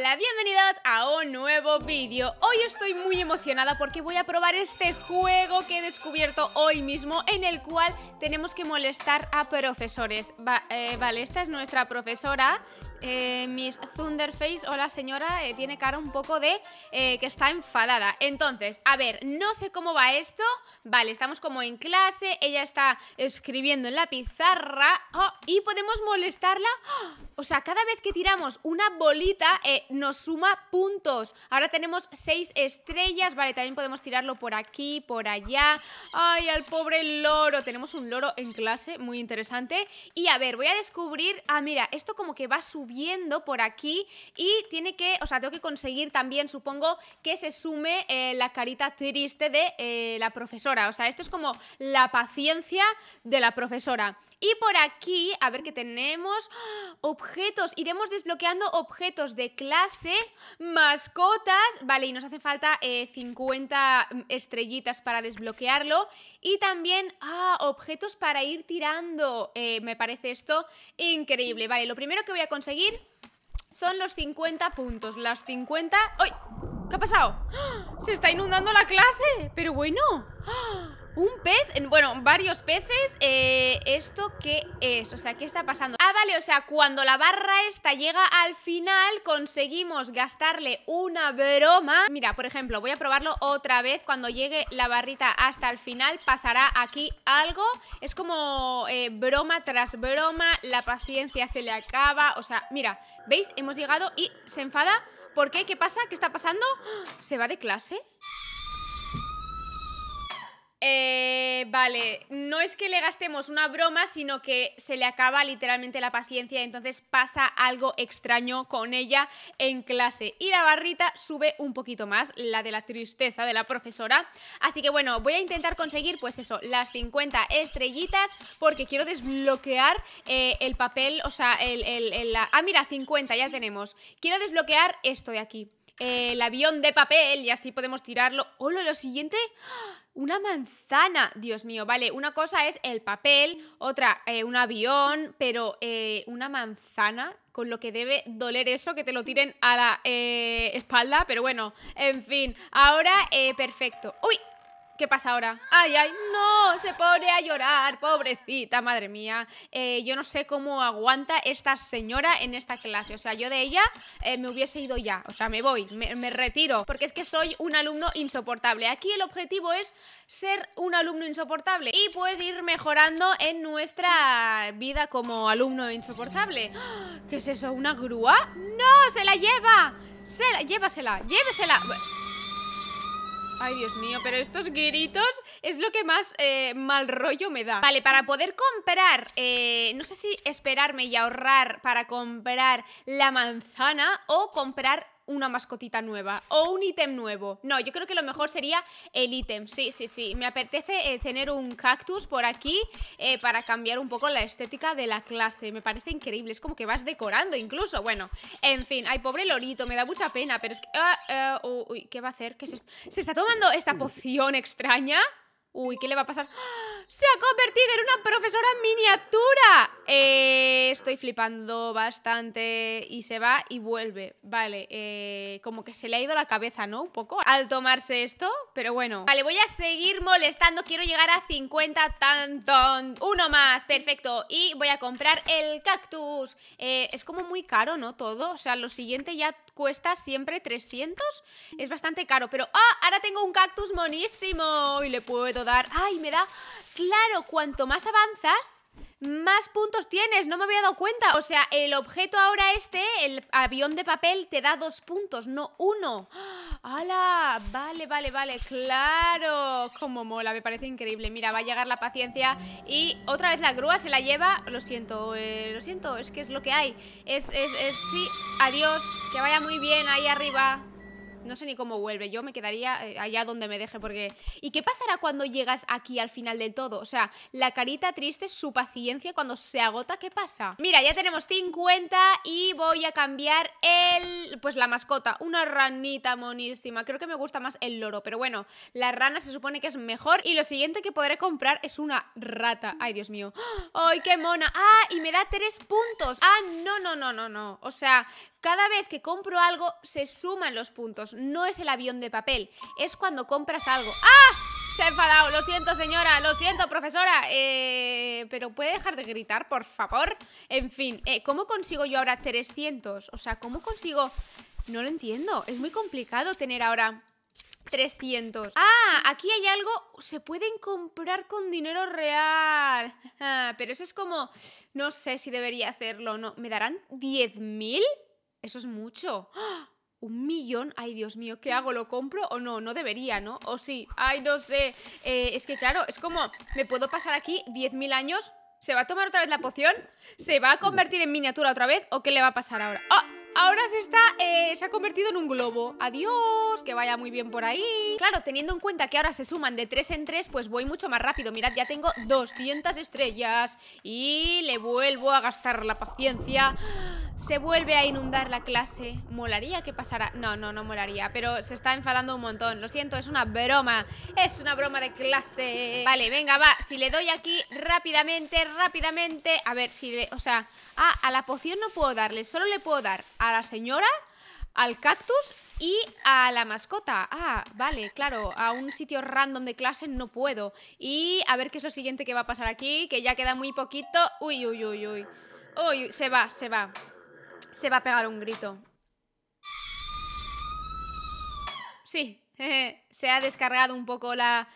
Hola, bienvenidas a un nuevo vídeo. Hoy estoy muy emocionada porque voy a probar este juego que he descubierto hoy mismo en el cual tenemos que molestar a profesores. Eh, vale, esta es nuestra profesora eh, Miss Thunderface, hola señora, eh, tiene cara un poco de eh, que está enfadada. Entonces, a ver, no sé cómo va esto. Vale, estamos como en clase, ella está escribiendo en la pizarra oh, y podemos molestarla. Oh, o sea, cada vez que tiramos una bolita eh, nos suma puntos. Ahora tenemos seis estrellas, vale, también podemos tirarlo por aquí, por allá. Ay, al pobre loro, tenemos un loro en clase, muy interesante. Y a ver, voy a descubrir, ah, mira, esto como que va a subir viendo por aquí y tiene que, o sea, tengo que conseguir también, supongo, que se sume eh, la carita triste de eh, la profesora. O sea, esto es como la paciencia de la profesora. Y por aquí, a ver qué tenemos. ¡Ah! Objetos. Iremos desbloqueando objetos de clase, mascotas. Vale, y nos hace falta 50 eh, mm, estrellitas para desbloquearlo. Y también, ah, objetos para ir tirando. Eh, me parece esto increíble. Vale, lo primero que voy a conseguir son los 50 puntos. Las 50... ¡Ay! ¿Qué ha pasado? ¡Ah! ¡Se está inundando la clase! Pero bueno... ¡Ah! Un pez, bueno, varios peces. Eh, ¿Esto qué es? O sea, ¿qué está pasando? Ah, vale, o sea, cuando la barra esta llega al final, conseguimos gastarle una broma. Mira, por ejemplo, voy a probarlo otra vez. Cuando llegue la barrita hasta el final, pasará aquí algo. Es como eh, broma tras broma, la paciencia se le acaba. O sea, mira, ¿veis? Hemos llegado y se enfada. ¿Por qué? ¿Qué pasa? ¿Qué está pasando? ¡Ah! ¿Se va de clase? Eh, vale, no es que le gastemos una broma, sino que se le acaba literalmente la paciencia, entonces pasa algo extraño con ella en clase. Y la barrita sube un poquito más, la de la tristeza de la profesora. Así que bueno, voy a intentar conseguir, pues eso, las 50 estrellitas, porque quiero desbloquear eh, el papel, o sea, el, el, la... Ah, mira, 50, ya tenemos. Quiero desbloquear esto de aquí eh, el avión de papel y así podemos tirarlo. ¡Hola, lo siguiente! ¡Ah! Una manzana, Dios mío, vale, una cosa es el papel, otra eh, un avión, pero eh, una manzana, con lo que debe doler eso, que te lo tiren a la eh, espalda, pero bueno, en fin, ahora perfecto. ¡Uy! ¿Qué pasa ahora? ¡Ay, ay! ¡No! Se pone a llorar, pobrecita, madre mía. Eh, yo no sé cómo aguanta esta señora en esta clase. O sea, yo de ella eh, me hubiese ido ya. O sea, me voy, me, retiro. Porque es que soy un alumno insoportable. Aquí el objetivo es ser un alumno insoportable y pues ir mejorando en nuestra vida como alumno insoportable. ¿Qué es eso? ¿Una grúa? ¡No! ¡Se la lleva! Se llévasela, llévesela. Ay, Dios mío, pero estos gritos es lo que más eh, mal rollo me da. Vale, para poder comprar, eh, no sé si esperarme y ahorrar para comprar la manzana o comprar una mascotita nueva o un ítem nuevo. No, yo creo que lo mejor sería el ítem. Sí, sí, sí. Me apetece eh, tener un cactus por aquí eh, para cambiar un poco la estética de la clase. Me parece increíble. Es como que vas decorando incluso. Bueno, en fin. Ay, pobre Lorito. Me da mucha pena, pero es que... Ah, eh, uy, ¿qué va a hacer? ¿Qué se, ¿Se está tomando esta poción extraña? Uy, ¿qué le va a pasar? ¡Ah! ¡Se ha convertido en una profesora miniatura! Eh, estoy flipando bastante. Y se va y vuelve. Vale, eh, como que se le ha ido la cabeza, ¿no? Un poco al tomarse esto, pero bueno. Vale, voy a seguir molestando. Quiero llegar a 50 tantón. Uno más, perfecto. Y voy a comprar el cactus. Eh, es como muy caro, ¿no? Todo. O sea, lo siguiente ya cuesta siempre 300. Es bastante caro, pero... ¡Ah! Ahora tengo un cactus monísimo y le puedo dar. ¡Ay, me da! Claro, cuanto más avanzas, más puntos tienes, no me había dado cuenta. O sea, el objeto ahora este, el avión de papel, te da dos puntos, no uno. ¡Ah! ¡Hala! Vale, vale, vale, claro. Como mola, me parece increíble. Mira, va a llegar la paciencia y otra vez la grúa se la lleva. Lo siento, eh, lo siento, es que es lo que hay. Es, es, es, sí, adiós, que vaya muy bien ahí arriba. No sé ni cómo vuelve, yo me quedaría eh, allá donde me deje porque... ¿Y qué pasará cuando llegas aquí al final de todo? O sea, la carita triste, su paciencia cuando se agota, ¿qué pasa? Mira, ya tenemos 50 y voy a cambiar el... pues la mascota, una ranita monísima. Creo que me gusta más el loro, pero bueno, la rana se supone que es mejor y lo siguiente que podré comprar es una rata. Ay, Dios mío. ¡Ay, qué mona! ¡Ah, y me da tres puntos! ¡Ah, no, no, no, no, no! O sea, cada vez que compro algo se suman los puntos, no es el avión de papel, es cuando compras algo. ¡Ah! Se ha enfadado, lo siento señora, lo siento profesora, eh, pero puede dejar de gritar, por favor. En fin, eh, ¿cómo consigo yo ahora 300? O sea, ¿cómo consigo? No lo entiendo, es muy complicado tener ahora 300. Ah, aquí hay algo, se pueden comprar con dinero real. Ah, pero eso es como, no sé si debería hacerlo, o no, ¿me darán 10.000? Eso es mucho. ¡Ah! ¿Un millón? Ay, Dios mío, ¿qué hago? ¿Lo compro o no? No debería, ¿no? O sí. Ay, no sé. Eh, es que claro, es como, me puedo pasar aquí 10.000 años. ¿Se va a tomar otra vez la poción? ¿Se va a convertir en miniatura otra vez? ¿O qué le va a pasar ahora? Ah, ahora se está, eh, se ha convertido en un globo. Adiós, que vaya muy bien por ahí. Claro, teniendo en cuenta que ahora se suman de 3 en 3, pues voy mucho más rápido. Mirad, ya tengo 200 estrellas y le vuelvo a gastar la paciencia se vuelve a inundar la clase. Molaría que pasara. No, no, no molaría, pero se está enfadando un montón. Lo siento, es una broma. Es una broma de clase. Vale, venga, va. Si le doy aquí rápidamente, rápidamente. A ver, si le. O sea. Ah, a la poción no puedo darle. Solo le puedo dar a la señora, al cactus y a la mascota. Ah, vale, claro, a un sitio random de clase no puedo. Y a ver qué es lo siguiente que va a pasar aquí, que ya queda muy poquito. Uy, uy, uy, uy. Uy, se va, se va. Se va a pegar un grito. Sí, se ha descargado un poco la,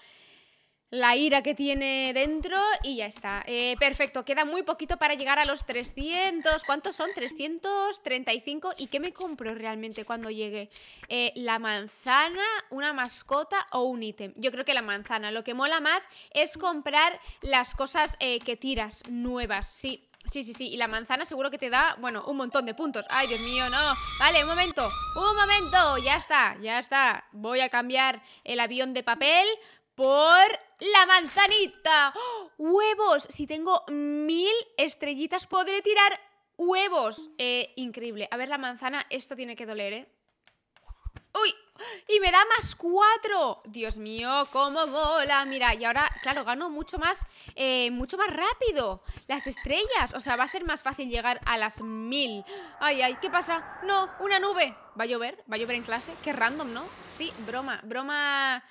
la ira que tiene dentro y ya está. Eh, perfecto, queda muy poquito para llegar a los 300. ¿Cuántos son? 335. ¿Y qué me compro realmente cuando llegue? Eh, ¿La manzana, una mascota o un ítem? Yo creo que la manzana. Lo que mola más es comprar las cosas eh, que tiras nuevas. Sí, Sí, sí, sí, y la manzana seguro que te da, bueno, un montón de puntos. Ay, Dios mío, no. Vale, un momento, un momento, ya está, ya está. Voy a cambiar el avión de papel por la manzanita. ¡Oh! ¡Huevos! Si tengo mil estrellitas podré tirar huevos. Eh, increíble. A ver, la manzana, esto tiene que doler, ¿eh? y me da más cuatro, Dios mío, cómo mola. Mira, y ahora, claro, gano mucho más, eh, mucho más rápido las estrellas. O sea, va a ser más fácil llegar a las mil, Ay, ay, ¿qué pasa? No, una nube. ¿Va a llover? ¿Va a llover en clase? Qué random, ¿no? Sí, broma, broma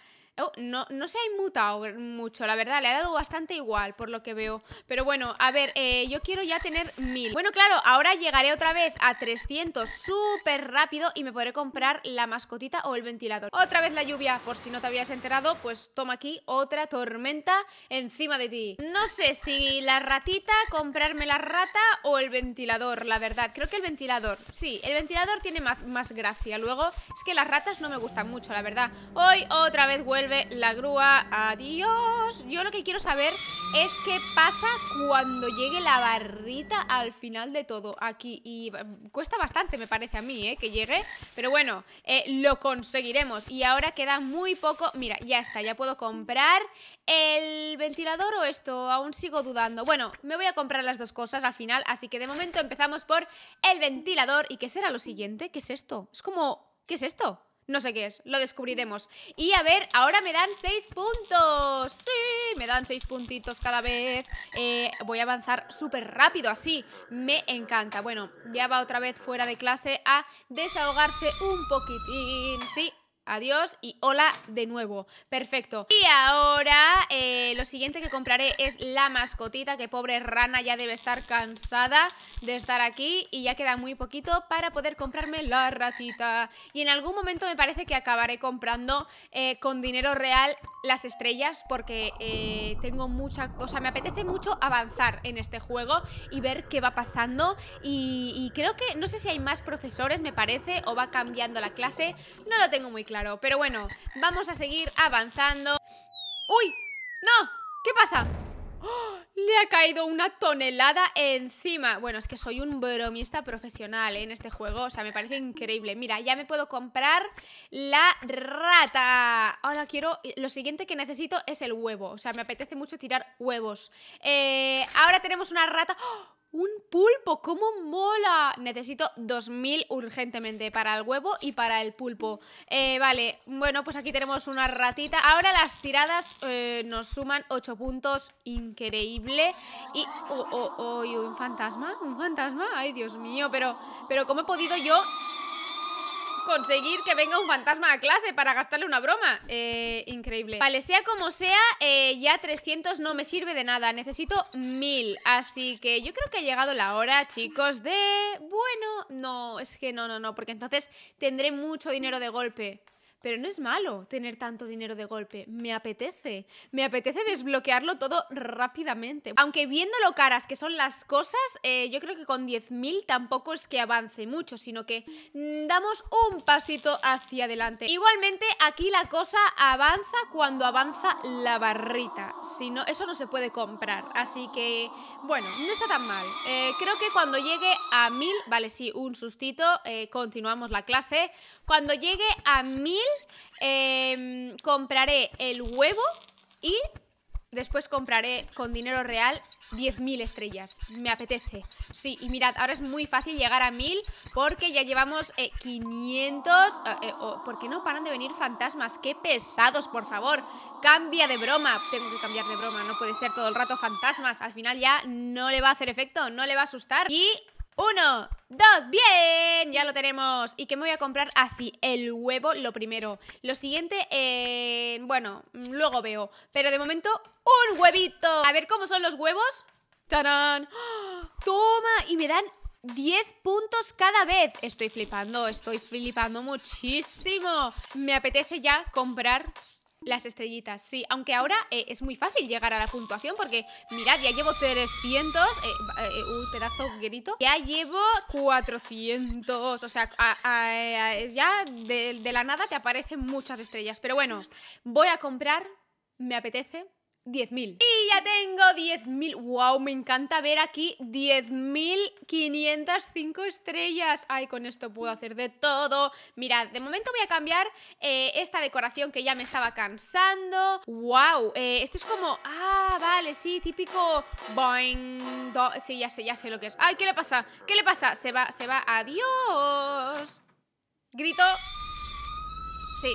Oh, no, se ha inmutado mucho, la verdad, le ha dado bastante igual por lo que veo. Pero bueno, a ver, eh, yo quiero ya tener mil Bueno, claro, ahora llegaré otra vez a 300 súper rápido y me podré comprar la mascotita o el ventilador. Otra vez la lluvia, por si no te habías enterado, pues toma aquí otra tormenta encima de ti. No sé si la ratita, comprarme la rata o el ventilador, la verdad. Creo que el ventilador, sí, el ventilador tiene más, más gracia. Luego, es que las ratas no me gustan mucho, la verdad. Hoy otra vez vuelvo la grúa. Adiós. Yo lo que quiero saber es qué pasa cuando llegue la barrita al final de todo aquí. Y mm, cuesta bastante, me parece a mí, eh, que llegue. Pero bueno, eh, lo conseguiremos. Y ahora queda muy poco. Mira, ya está, ya puedo comprar el ventilador o esto. Aún sigo dudando. Bueno, me voy a comprar las dos cosas al final. Así que de momento empezamos por el ventilador. ¿Y qué será lo siguiente? ¿Qué es esto? Es como... ¿Qué es esto? No sé qué es, lo descubriremos Y a ver, ahora me dan seis puntos Sí, me dan seis puntitos cada vez eh, Voy a avanzar súper rápido así Me encanta Bueno, ya va otra vez fuera de clase a desahogarse un poquitín Sí, Adiós y hola de nuevo. Perfecto. Y ahora eh, lo siguiente que compraré es la mascotita, que pobre rana ya debe estar cansada de estar aquí y ya queda muy poquito para poder comprarme la ratita. Y en algún momento me parece que acabaré comprando eh, con dinero real las estrellas porque eh, tengo mucha... cosa, me apetece mucho avanzar en este juego y ver qué va pasando. y creo que, no sé si hay más profesores, me parece, o va cambiando la clase. No lo tengo muy claro claro. Pero bueno, vamos a seguir avanzando. ¡Uy! ¡No! ¿Qué pasa? ¡Oh! Le ha caído una tonelada encima. Bueno, es que soy un bromista profesional ¿eh? en este juego. O sea, me parece increíble. Mira, ya me puedo comprar la rata. Ahora quiero... Lo siguiente que necesito es el huevo. O sea, me apetece mucho tirar huevos. Eh, ahora tenemos una rata... ¡Oh! Un pulpo, ¿cómo mola? Necesito 2000 urgentemente para el huevo y para el pulpo. Eh, vale, bueno, pues aquí tenemos una ratita. Ahora las tiradas eh, nos suman 8 puntos. Increíble. Y. Oh, oh, oh, un fantasma, un fantasma. Ay, Dios mío, pero, pero ¿cómo he podido yo conseguir que venga un fantasma a clase para gastarle una broma. Eh, increíble. Vale, sea como sea, eh, ya 300 no me sirve de nada. Necesito 1000. Así que yo creo que ha llegado la hora, chicos, de... Bueno, no, es que no, no, no, porque entonces tendré mucho dinero de golpe. Pero no es malo tener tanto dinero de golpe, me apetece, me apetece desbloquearlo todo rápidamente. Aunque viendo lo caras que son las cosas, eh, yo creo que con 10.000 tampoco es que avance mucho, sino que mm, damos un pasito hacia adelante. Igualmente aquí la cosa avanza cuando avanza la barrita, si no, eso no se puede comprar, así que bueno, no está tan mal. Eh, creo que cuando llegue a 1.000, vale, sí, un sustito, eh, continuamos la clase, cuando llegue a 1.000 Em, compraré el huevo y después compraré con dinero real 10.000 estrellas. Me apetece. Sí, y mirad, ahora es muy fácil llegar a 1.000 porque ya llevamos 500... Eh, eh, eh, ¿Por qué no paran de venir fantasmas? ¡Qué pesados, por favor! Cambia de broma. Tengo que cambiar de broma, no puede ser todo el rato fantasmas. Al final ya no le va a hacer efecto, no le va a asustar. Y uno, dos, bien, ya lo tenemos. ¿Y qué me voy a comprar? Así, ah, el huevo, lo primero. Lo siguiente, eh, bueno, luego veo. Pero de momento, un huevito. A ver cómo son los huevos. ¡Tarán! ¡Toma! Y me dan 10 puntos cada vez. Estoy flipando, estoy flipando muchísimo. Me apetece ya comprar las estrellitas, sí. Aunque ahora eh, es muy fácil llegar a la puntuación porque, mirad, ya llevo 300. Eh, eh, uy, un pedazo grito. Ya llevo 400. O sea, ya de la nada te aparecen muchas estrellas. Pero bueno, voy a comprar. Me apetece. 10.000. Y ya tengo 10.000. ¡Wow! Me encanta ver aquí 10.505 estrellas. Ay, con esto puedo hacer de todo. Mirad, de momento voy a cambiar eh, esta decoración que ya me estaba cansando. ¡Wow! Eh, este es como... Ah, vale, sí, típico... Boing, Sí, ya sé, ya sé lo que es. ¡Ay, qué le pasa! ¿Qué le pasa? Se va, se va. ¡Adiós! Grito. Sí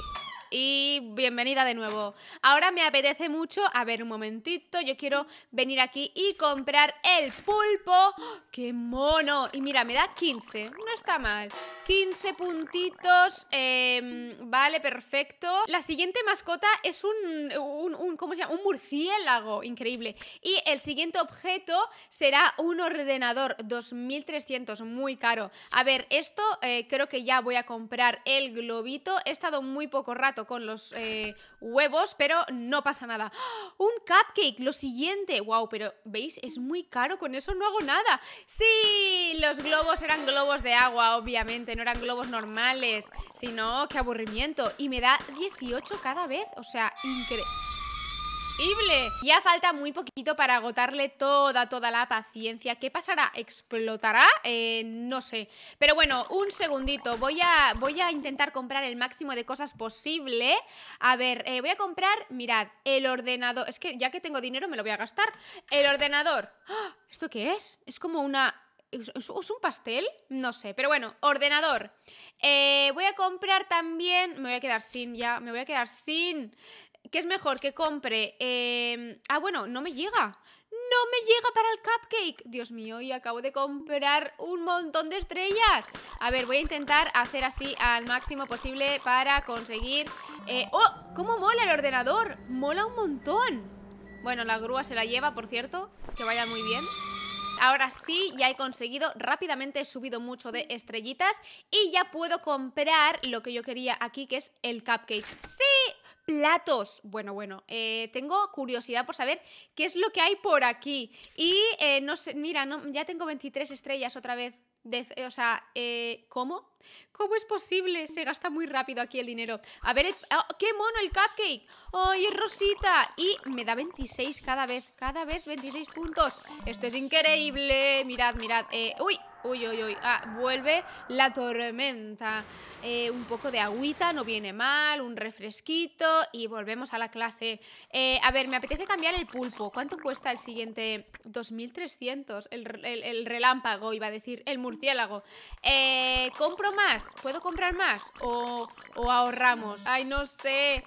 y bienvenida de nuevo. Ahora me apetece mucho, a ver un momentito, yo quiero venir aquí y comprar el pulpo. ¡Qué mono! Y mira, me da 15, no está mal. 15 puntitos, em, vale, perfecto. La siguiente mascota es un, un, ¿cómo se llama? Un murciélago, increíble. Y el siguiente objeto será un ordenador, 2300, muy caro. A ver, esto eh, creo que ya voy a comprar el globito. He estado muy poco rato con los eh, huevos, pero no pasa nada. ¡Ah! ¡Un cupcake! Lo siguiente. ¡Wow! Pero, ¿veis? Es muy caro, con eso no hago nada. ¡Sí! Los globos eran globos de agua, obviamente, no eran globos normales. sino qué aburrimiento. Y me da 18 cada vez, o sea, increíble. Ya falta muy poquito para agotarle toda, toda la paciencia. ¿Qué pasará? ¿Explotará? Eh, no sé. Pero bueno, un segundito. Voy a, voy a intentar comprar el máximo de cosas posible. A ver, eh, voy a comprar, mirad, el ordenador. Es que ya que tengo dinero me lo voy a gastar. El ordenador. ¡Ah! ¿Esto qué es? Es como una... ¿Es, un pastel? No sé, pero bueno, ordenador. Eh, voy a comprar también... Me voy a quedar sin ya, me voy a quedar sin... ¿Qué es mejor que compre? Em, ah, bueno, no me llega. No me llega para el cupcake. Dios mío, y acabo de comprar un montón de estrellas. A ver, voy a intentar hacer así al máximo posible para conseguir... Eh, ¡Oh! ¿Cómo mola el ordenador? Mola un montón. Bueno, la grúa se la lleva, por cierto. Que vaya muy bien. Ahora sí, ya he conseguido, rápidamente he subido mucho de estrellitas y ya puedo comprar lo que yo quería aquí, que es el cupcake. ¡Sí! platos. Bueno, bueno, eh, tengo curiosidad por saber qué es lo que hay por aquí. Y eh, no sé, mira, ya tengo 23 estrellas otra vez. o sea, eh, ¿cómo? ¿Cómo es posible? Se gasta muy rápido aquí el dinero. A ver, ah, ¡qué mono el cupcake! ¡Ay, es rosita! Y me da 26 cada vez, cada vez 26 puntos. Esto es increíble. Mirad, mirad. ¡Uy! Uy, uy, uy. Ah, vuelve la tormenta. Eh, un poco de agüita, no viene mal, un refresquito y volvemos a la clase. Eh, a ver, me apetece cambiar el pulpo. ¿Cuánto cuesta el siguiente? 2.300. El, relámpago, iba a decir, el murciélago. Eh, ¿Compro más? ¿Puedo comprar más? ¿O, ¿O ahorramos? Ay, no sé.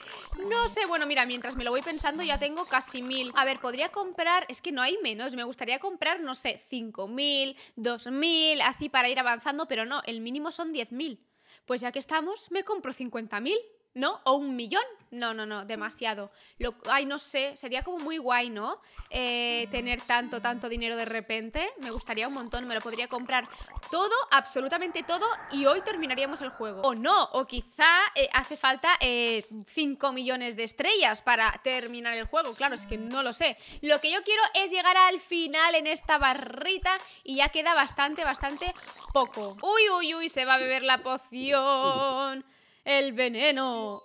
No sé. Bueno, mira, mientras me lo voy pensando ya tengo casi mil. A ver, podría comprar... Es que no hay menos. Me gustaría comprar, no sé, 5.000, 2.000 así para ir avanzando, pero no, el mínimo son 10.000. Pues ya que estamos, me compro 50.000 ¿no? O un millón. No, no, no, demasiado. Lo, ay, no sé, sería como muy guay, ¿no? Eh, tener tanto, tanto dinero de repente. Me gustaría un montón, me lo podría comprar todo, absolutamente todo, y hoy terminaríamos el juego. O no, o quizá eh, hace falta 5 eh, millones de estrellas para terminar el juego. Claro, es que no lo sé. Lo que yo quiero es llegar al final en esta barrita y ya queda bastante, bastante poco. Uy, uy, uy, se va a beber la poción. El veneno.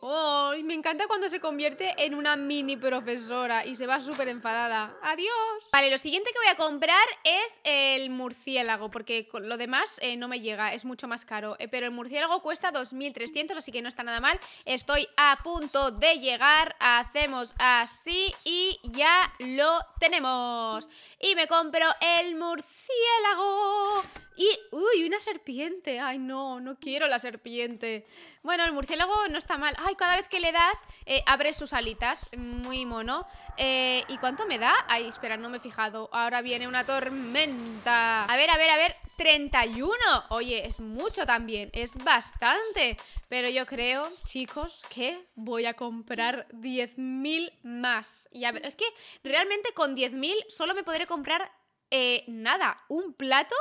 me encanta cuando se convierte en una mini profesora y se va súper enfadada. Adiós. Vale, lo siguiente que voy a comprar es el murciélago, porque lo demás eh, no me llega, es mucho más caro. Eh, pero el murciélago cuesta 2.300, así que no está nada mal. Estoy a punto de llegar, hacemos así y ya lo tenemos. Y me compro el murciélago. Y, uy, una serpiente. Ay, no, no quiero la serpiente. Bueno, el murciélago no está mal. Ay, cada vez que le das, eh, abre sus alitas. Muy mono. Eh, ¿Y cuánto me da? Ay, espera, no me he fijado. Ahora viene una tormenta. A ver, a ver, a ver. 31. Oye, es mucho también. Es bastante. Pero yo creo, chicos, que voy a comprar 10.000 más. Y ver, es que realmente con 10.000 solo me podré comprar eh, nada, un plato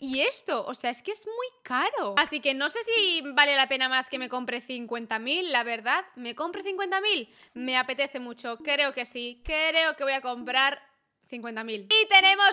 y esto. O sea, es que es muy caro. Así que no sé si vale la pena más que me compre 50.000, la verdad. ¿Me compre 50.000? Me apetece mucho. Creo que sí. Creo que voy a comprar 50.000. Y tenemos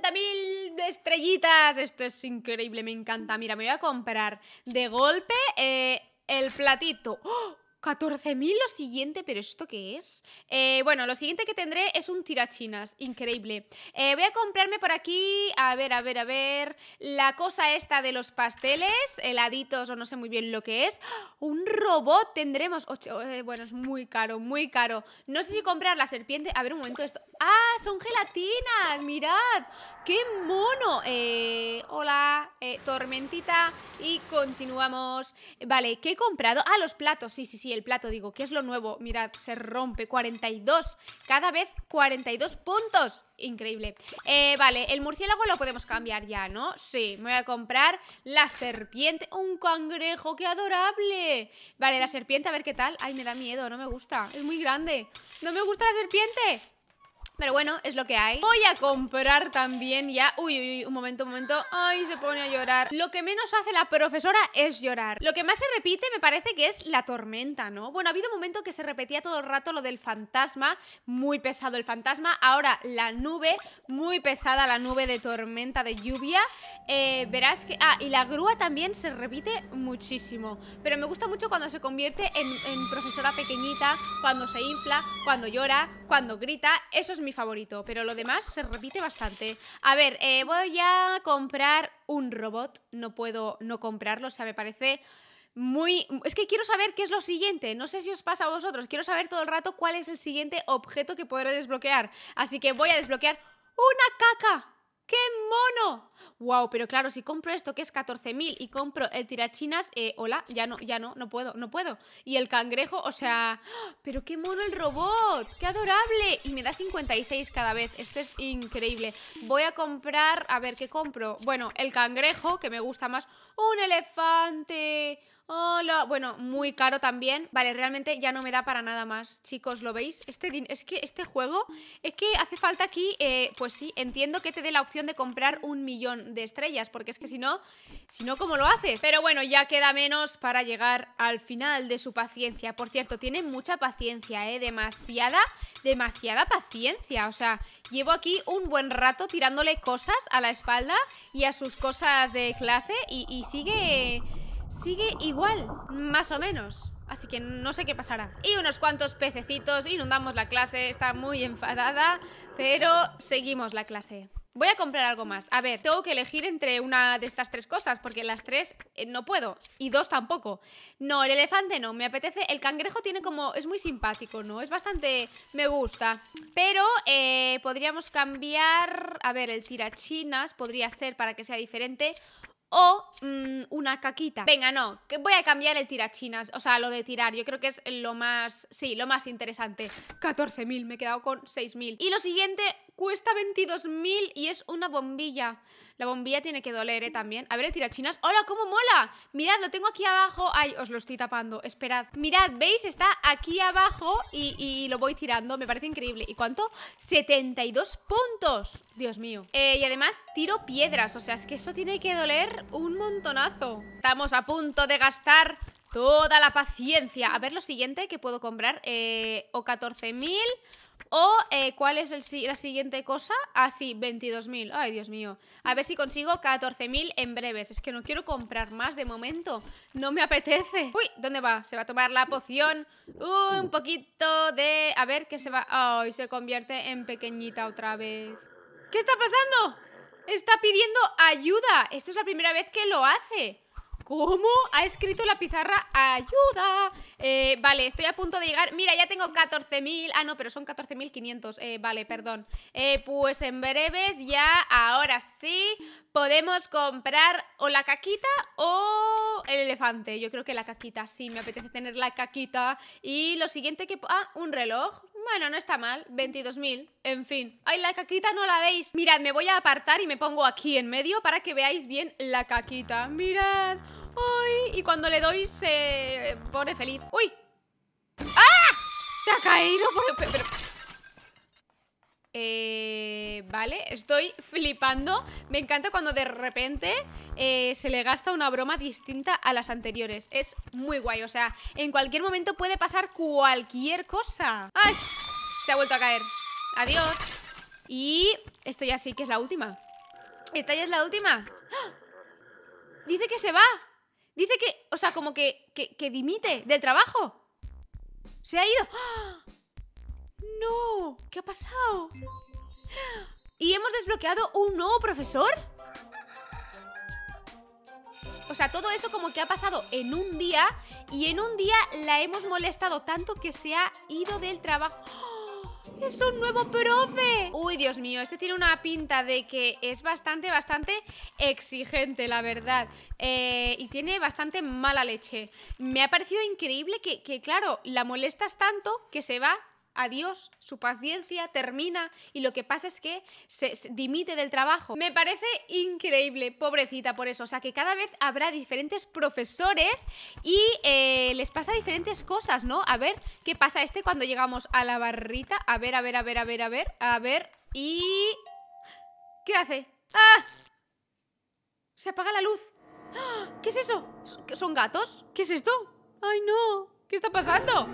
50.000 estrellitas. Esto es increíble, me encanta. Mira, me voy a comprar de golpe eh, el platito. ¡Oh! 14.000 lo siguiente, pero ¿esto qué es? Eh, bueno, lo siguiente que tendré es un tirachinas, increíble. Eh, voy a comprarme por aquí, a ver, a ver, a ver, la cosa esta de los pasteles, heladitos o no sé muy bien lo que es. ¡Ah! un robot tendremos, eh, bueno, es muy caro, muy caro. No sé si comprar la serpiente, a ver un momento esto. ¡Ah, son gelatinas! ¡Mirad! ¡Qué mono! hola, tormentita y continuamos. Vale, ¿qué he comprado? Ah, los platos, sí, sí, sí el plato, digo, ¿qué es lo nuevo? Mirad, se rompe, 42, cada vez 42 puntos. Increíble. Eh, vale, el murciélago lo podemos cambiar ya, ¿no? Sí, me voy a comprar la serpiente. ¡Un cangrejo! ¡Qué adorable! Vale, la serpiente, a ver qué tal. Ay, me da miedo, no me gusta. Es muy grande. ¡No me gusta la serpiente! Pero bueno, es lo que hay. Voy a comprar también ya... Uy, uy, uy, un momento, un momento. Ay, se pone a llorar. Lo que menos hace la profesora es llorar. Lo que más se repite me parece que es la tormenta, ¿no? Bueno, ha habido un momento que se repetía todo el rato lo del fantasma. Muy pesado el fantasma. Ahora la nube. Muy pesada la nube de tormenta, de lluvia. Eh, verás que... Ah, y la grúa también se repite muchísimo. Pero me gusta mucho cuando se convierte en profesora pequeñita, cuando se infla, cuando llora, cuando grita. Eso es mi favorito, pero lo demás se repite bastante. A ver, eh, voy a comprar un robot. No puedo no comprarlo, o sea, me parece muy... Es que quiero saber qué es lo siguiente. No sé si os pasa a vosotros. Quiero saber todo el rato cuál es el siguiente objeto que podré desbloquear. Así que voy a desbloquear una caca. ¡Qué mono! Wow, pero claro, si compro esto que es 14.000 y compro el tirachinas, eh, hola, ya no, ya no, no puedo, no puedo. Y el cangrejo, o sea, ¡ah! pero qué mono el robot, qué adorable. Y me da 56 cada vez, esto es increíble. Voy a comprar, a ver, ¿qué compro? Bueno, el cangrejo, que me gusta más, un elefante, Hola, bueno, muy caro también. Vale, realmente ya no me da para nada más. Chicos, ¿lo veis? Este es que este juego es que hace falta aquí, eh, pues sí, entiendo que te dé la opción de comprar un millón de estrellas, porque es que si no, si no, ¿cómo lo haces? Pero bueno, ya queda menos para llegar al final de su paciencia. Por cierto, tiene mucha paciencia, ¿eh? Demasiada, demasiada paciencia. O sea, llevo aquí un buen rato tirándole cosas a la espalda y a sus cosas de clase y sigue sigue igual, más o menos. Así que no sé qué pasará. Y unos cuantos pececitos, inundamos la clase, está muy enfadada, pero seguimos la clase. Voy a comprar algo más. A ver, tengo que elegir entre una de estas tres cosas, porque las tres eh, no puedo. Y dos tampoco. No, el elefante no, me apetece. El cangrejo tiene como. Es muy simpático, ¿no? Es bastante. Me gusta. Pero eh, podríamos cambiar. A ver, el tirachinas podría ser para que sea diferente o mm, una caquita. Venga, no, que voy a cambiar el tirachinas, o sea, lo de tirar, yo creo que es lo más, sí, lo más interesante. 14.000, me he quedado con 6.000. Y lo siguiente cuesta 22.000 y es una bombilla. La bombilla tiene que doler ¿eh? también. A ver, tirachinas. ¡Hola, cómo mola! Mirad, lo tengo aquí abajo. Ay, os lo estoy tapando. Esperad. Mirad, ¿veis? Está aquí abajo y, lo voy tirando. Me parece increíble. ¿Y cuánto? 72 puntos. Dios mío. Eh, y además tiro piedras. O sea, es que eso tiene que doler un montonazo. Estamos a punto de gastar toda la paciencia. A ver lo siguiente que puedo comprar. Eh, o 14.000 o eh, cuál es la siguiente cosa. Ah, sí, 22.000. Ay, Dios mío. A ver si consigo 14.000 en breves. Es que no quiero comprar más de momento. No me apetece. Uy, ¿dónde va? Se va a tomar la poción. un poquito de... A ver, qué se va... Ay, se convierte en pequeñita otra vez. ¿Qué está pasando? Está pidiendo ayuda. Esta es la primera vez que lo hace. ¿Cómo? Ha escrito la pizarra, ayuda. Eh, vale, estoy a punto de llegar. Mira, ya tengo 14.000. Ah, no, pero son 14.500. Eh, vale, perdón. Eh, pues en breves ya, ahora sí, podemos comprar o la caquita o el elefante. Yo creo que la caquita, sí, me apetece tener la caquita. Y lo siguiente que... Ah, un reloj. Bueno, no está mal, 22.000, en fin. Ay, la caquita no la veis. Mirad, me voy a apartar y me pongo aquí en medio para que veáis bien la caquita. Mirad. Ay, y cuando le doy se pone feliz. ¡Uy! ¡Ah! Se ha caído, pero... Eh, vale, estoy flipando. Me encanta cuando de repente eh, se le gasta una broma distinta a las anteriores. Es muy guay, o sea, en cualquier momento puede pasar cualquier cosa. ¡Ay! Se ha vuelto a caer. Adiós. Y esto ya sí que es la última. Esta ya es la última. ¡Ah! Dice que se va. Dice que, o sea, como que, que, que dimite del trabajo. Se ha ido. ¡Ah! ¡No! ¿Qué ha pasado? ¿Y hemos desbloqueado un nuevo profesor? O sea, todo eso como que ha pasado en un día y en un día la hemos molestado tanto que se ha ido del trabajo. ¡Oh! ¡Es un nuevo profe! Uy, Dios mío, este tiene una pinta de que es bastante, bastante exigente, la verdad. Eh, y tiene bastante mala leche. Me ha parecido increíble que, claro, la molestas tanto que se va adiós, su paciencia termina y lo que pasa es que se, dimite del trabajo. Me parece increíble, pobrecita por eso. O sea que cada vez habrá diferentes profesores y eh, les pasa diferentes cosas, ¿no? A ver qué pasa este cuando llegamos a la barrita. A ver, a ver, a ver, a ver, a ver, a ver. Y... ¿Qué hace? ¡Ah! Se apaga la luz. ¡Ah! ¿Qué es eso? ¿Son gatos? ¿Qué es esto? ¡Ay, no! ¿Qué está pasando?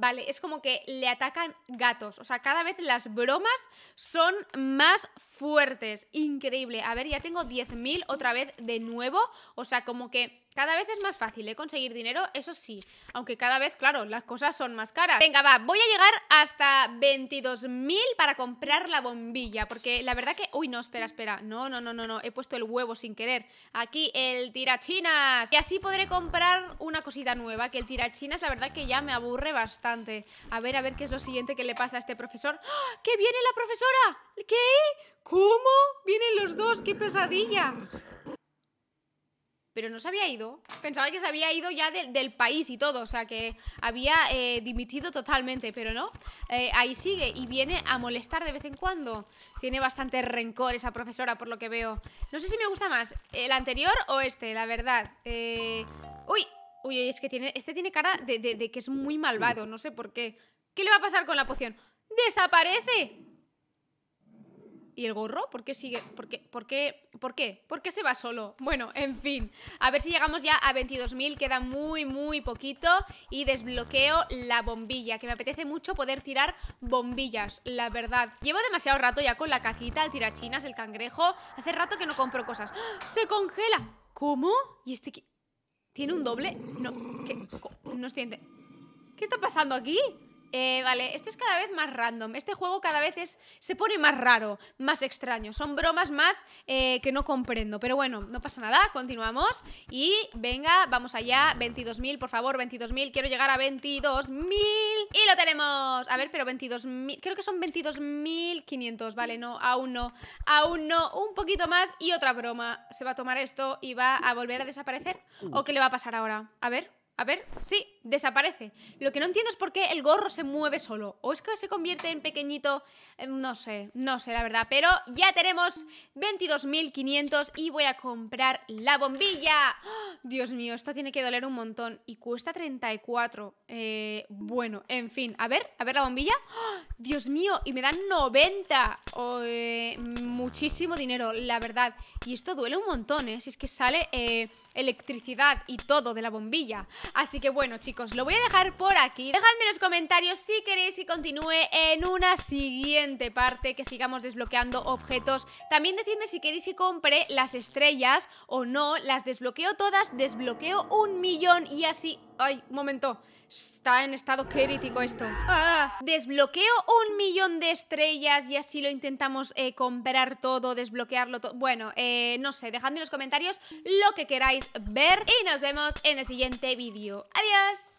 ¿vale? Es como que le atacan gatos. O sea, cada vez las bromas son más fuertes. Increíble. A ver, ya tengo 10.000 otra vez de nuevo. O sea, como que cada vez es más fácil ¿eh? conseguir dinero, eso sí. Aunque cada vez, claro, las cosas son más caras. Venga, va, voy a llegar hasta 22.000 para comprar la bombilla. Porque la verdad que... Uy, no, espera, espera. No, no, no, no, no. He puesto el huevo sin querer. Aquí, el tirachinas. Y así podré comprar una cosita nueva. Que el tirachinas, la verdad que ya me aburre bastante. A ver, a ver qué es lo siguiente que le pasa a este profesor. qué ¡Ah! ¡Que viene la profesora! ¿Qué? ¿Cómo? Vienen los dos, qué pesadilla pero no se había ido. Pensaba que se había ido ya del país y todo, o sea, que había eh, dimitido totalmente, pero no. Eh, ahí sigue y viene a molestar de vez en cuando. Tiene bastante rencor esa profesora, por lo que veo. No sé si me gusta más, el anterior o este, la verdad. Eh, uy, uy, es que tiene, este tiene cara de que es muy malvado, no sé por qué. ¿Qué le va a pasar con la poción? ¡Desaparece! ¿Y el gorro? ¿Por qué sigue? ¿Por qué? ¿Por qué? ¿Por qué? ¿Por qué se va solo? Bueno, en fin. A ver si llegamos ya a 22.000. Queda muy, muy poquito. Y desbloqueo la bombilla. Que me apetece mucho poder tirar bombillas, la verdad. Llevo demasiado rato ya con la cajita, el tirachinas, el cangrejo. Hace rato que no compro cosas. ¡Ah! ¡Se congela! ¿Cómo? ¿Y este qué? ¿Tiene un doble? No, ¿qué? No estoy ¿Qué está pasando aquí? Eh, vale, esto es cada vez más random. Este juego cada vez es, se pone más raro, más extraño. Son bromas más eh, que no comprendo. Pero bueno, no pasa nada, continuamos. Y venga, vamos allá. 22.000, por favor, 22.000. Quiero llegar a 22.000. Y lo tenemos. A ver, pero 22.000. Creo que son 22.500. Vale, no, aún no. Aún no. Un poquito más y otra broma. Se va a tomar esto y va a volver a desaparecer. ¿O qué le va a pasar ahora? A ver. A ver, sí, desaparece. Lo que no entiendo es por qué el gorro se mueve solo. O es que se convierte en pequeñito. Eh, no sé, no sé, la verdad. Pero ya tenemos 22.500 y voy a comprar la bombilla. ¡Ah! Dios mío, esto tiene que doler un montón y cuesta 34. Eh, bueno, en fin, a ver, a ver la bombilla. ¡Ah! Dios mío, y me dan 90. muchísimo dinero, la verdad. Y esto duele un montón, ¿eh? Si es que sale eh, electricidad y todo de la bombilla. Así que bueno, chicos, lo voy a dejar por aquí. Dejadme en los comentarios si queréis que continúe en una siguiente parte, que sigamos desbloqueando objetos. También decidme si queréis que compre las estrellas o no, las desbloqueo todas desbloqueo un millón y así... Ay, un momento. Está en estado crítico esto. Ah, desbloqueo un millón de estrellas y así lo intentamos eh, comprar todo, desbloquearlo todo. Bueno, eh, no sé, dejadme en los comentarios lo que queráis ver y nos vemos en el siguiente vídeo. ¡Adiós!